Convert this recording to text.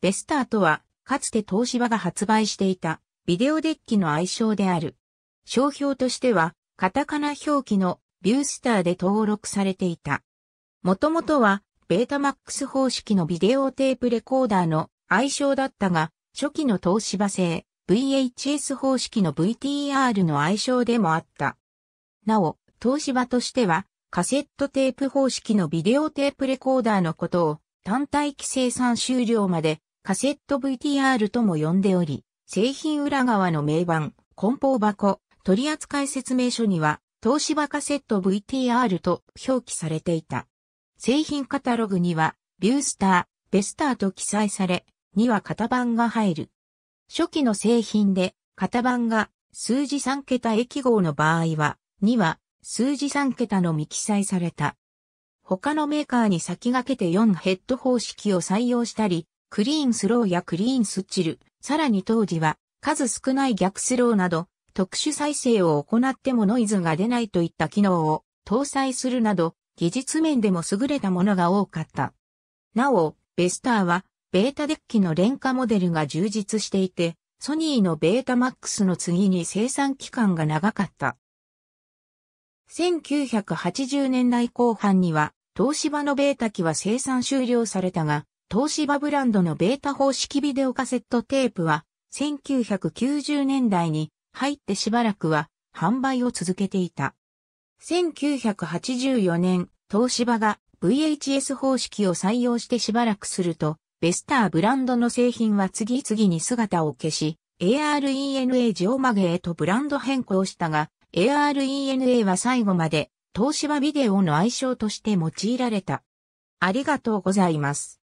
ベスターとは、かつて東芝が発売していたビデオデッキの愛称である。商標としては、カタカナ表記のビュースターで登録されていた。もともとは、ベータマックス方式のビデオテープレコーダーの愛称だったが、初期の東芝製 VHS 方式の VTR の愛称でもあった。なお、東芝としては、カセットテープ方式のビデオテープレコーダーのことを単体規制産終了までカセット VTR とも呼んでおり、製品裏側の名板、梱包箱、取扱説明書には、東芝カセット VTR と表記されていた。製品カタログには、ビュースター、ベスターと記載され、には型番が入る。初期の製品で、型番が数字3桁駅号の場合は、には数字3桁のみ記載された。他のメーカーに先駆けて4ヘッド方式を採用したり、クリーンスローやクリーンスチル、さらに当時は数少ない逆スローなど特殊再生を行ってもノイズが出ないといった機能を搭載するなど技術面でも優れたものが多かった。なお、ベスターはベータデッキの廉価モデルが充実していて、ソニーのベータマックスの次に生産期間が長かった。1980年代後半には東芝のベータ機は生産終了されたが、東芝ブランドのベータ方式ビデオカセットテープは、1990年代に入ってしばらくは販売を続けていた。1984年、東芝が VHS 方式を採用してしばらくすると、ベスターブランドの製品は次々に姿を消し、ARENA ジオマゲへとブランド変更したが、ARENA は最後まで東芝ビデオの愛称として用いられた。ありがとうございます。